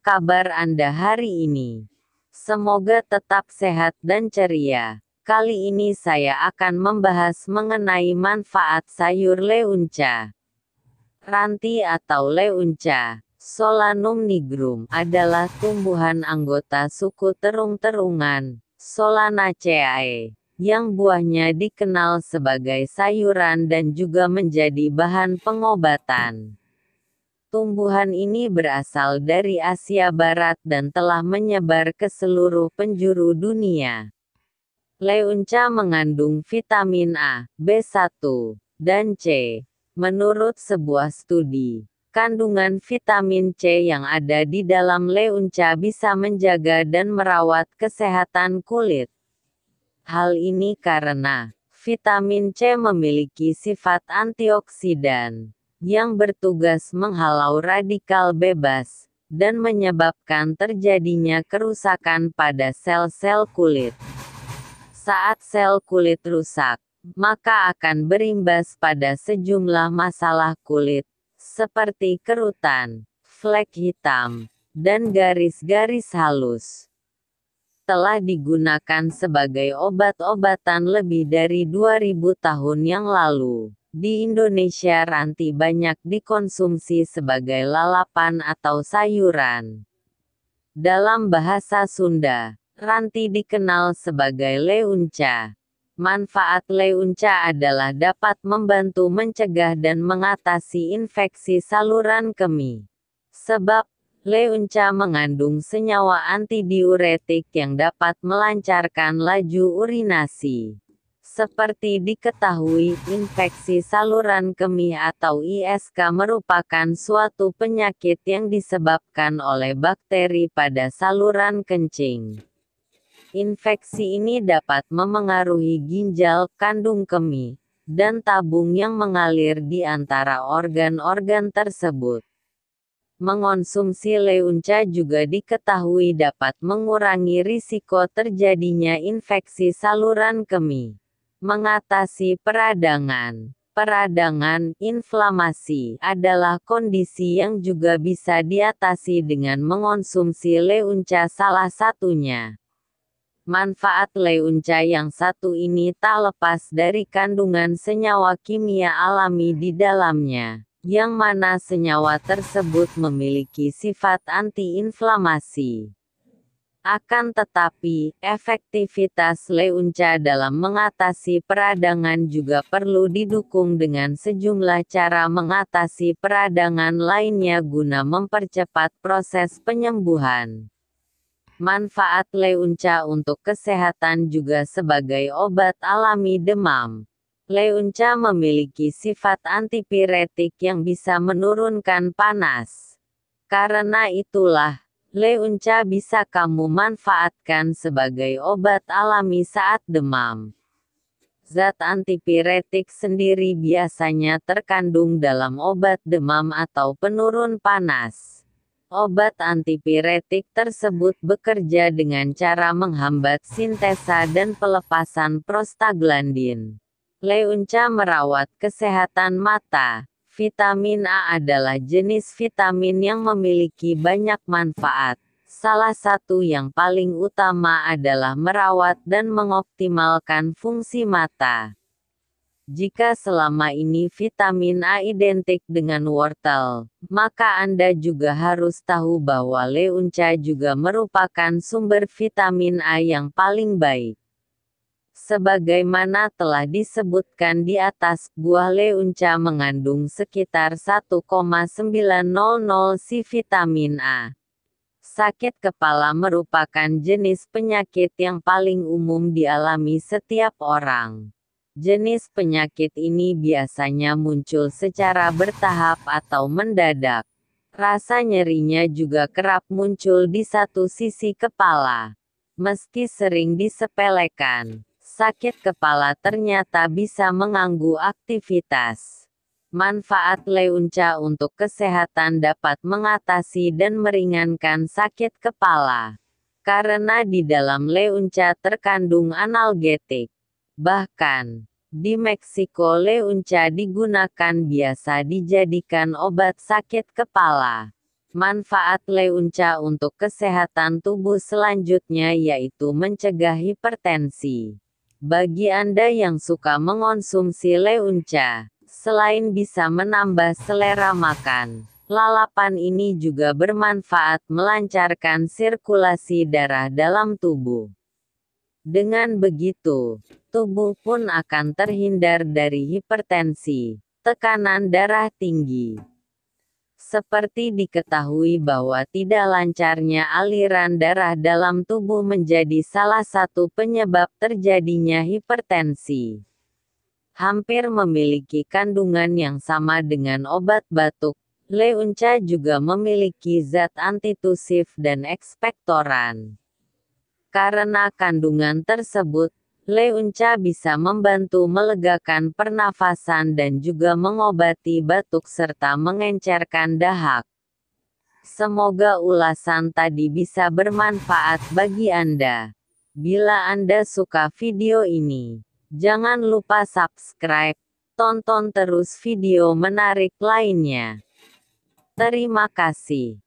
kabar Anda hari ini? Semoga tetap sehat dan ceria. Kali ini saya akan membahas mengenai manfaat sayur leunca. Ranti atau leunca, Solanum nigrum, adalah tumbuhan anggota suku terung-terungan, Solanaceae, yang buahnya dikenal sebagai sayuran dan juga menjadi bahan pengobatan. Tumbuhan ini berasal dari Asia Barat dan telah menyebar ke seluruh penjuru dunia. Leunca mengandung vitamin A, B1, dan C. Menurut sebuah studi, kandungan vitamin C yang ada di dalam leunca bisa menjaga dan merawat kesehatan kulit. Hal ini karena vitamin C memiliki sifat antioksidan yang bertugas menghalau radikal bebas, dan menyebabkan terjadinya kerusakan pada sel-sel kulit. Saat sel kulit rusak, maka akan berimbas pada sejumlah masalah kulit, seperti kerutan, flek hitam, dan garis-garis halus. Telah digunakan sebagai obat-obatan lebih dari 2000 tahun yang lalu. Di Indonesia ranti banyak dikonsumsi sebagai lalapan atau sayuran. Dalam bahasa Sunda, ranti dikenal sebagai leunca. Manfaat leunca adalah dapat membantu mencegah dan mengatasi infeksi saluran kemih. Sebab Leunca mengandung senyawa antidiuretik yang dapat melancarkan laju urinasi. Seperti diketahui, infeksi saluran kemih atau ISK merupakan suatu penyakit yang disebabkan oleh bakteri pada saluran kencing. Infeksi ini dapat memengaruhi ginjal, kandung kemih, dan tabung yang mengalir di antara organ-organ tersebut. Mengonsumsi leunca juga diketahui dapat mengurangi risiko terjadinya infeksi saluran kemih. Mengatasi peradangan Peradangan, inflamasi, adalah kondisi yang juga bisa diatasi dengan mengonsumsi leunca salah satunya. Manfaat leunca yang satu ini tak lepas dari kandungan senyawa kimia alami di dalamnya, yang mana senyawa tersebut memiliki sifat antiinflamasi. Akan tetapi, efektivitas Leunca dalam mengatasi peradangan juga perlu didukung dengan sejumlah cara mengatasi peradangan lainnya guna mempercepat proses penyembuhan. Manfaat Leunca untuk kesehatan juga sebagai obat alami demam. Leunca memiliki sifat antipiretik yang bisa menurunkan panas. Karena itulah, Leunca bisa kamu manfaatkan sebagai obat alami saat demam. Zat antipiretik sendiri biasanya terkandung dalam obat demam atau penurun panas. Obat antipiretik tersebut bekerja dengan cara menghambat sintesa dan pelepasan prostaglandin. Leunca merawat kesehatan mata. Vitamin A adalah jenis vitamin yang memiliki banyak manfaat. Salah satu yang paling utama adalah merawat dan mengoptimalkan fungsi mata. Jika selama ini vitamin A identik dengan wortel, maka Anda juga harus tahu bahwa leunca juga merupakan sumber vitamin A yang paling baik. Sebagaimana telah disebutkan di atas, buah leunca mengandung sekitar 1,900 si vitamin A. Sakit kepala merupakan jenis penyakit yang paling umum dialami setiap orang. Jenis penyakit ini biasanya muncul secara bertahap atau mendadak. Rasa nyerinya juga kerap muncul di satu sisi kepala, meski sering disepelekan sakit kepala ternyata bisa mengganggu aktivitas. Manfaat leunca untuk kesehatan dapat mengatasi dan meringankan sakit kepala. Karena di dalam leunca terkandung analgetik. Bahkan, di Meksiko leunca digunakan biasa dijadikan obat sakit kepala. Manfaat leunca untuk kesehatan tubuh selanjutnya yaitu mencegah hipertensi. Bagi Anda yang suka mengonsumsi leunca, selain bisa menambah selera makan, lalapan ini juga bermanfaat melancarkan sirkulasi darah dalam tubuh. Dengan begitu, tubuh pun akan terhindar dari hipertensi, tekanan darah tinggi, seperti diketahui bahwa tidak lancarnya aliran darah dalam tubuh menjadi salah satu penyebab terjadinya hipertensi. Hampir memiliki kandungan yang sama dengan obat batuk, Leunca juga memiliki zat antitusif dan ekspektoran. Karena kandungan tersebut, Leunca bisa membantu melegakan pernafasan dan juga mengobati batuk serta mengencerkan dahak. Semoga ulasan tadi bisa bermanfaat bagi Anda. Bila Anda suka video ini, jangan lupa subscribe, tonton terus video menarik lainnya. Terima kasih.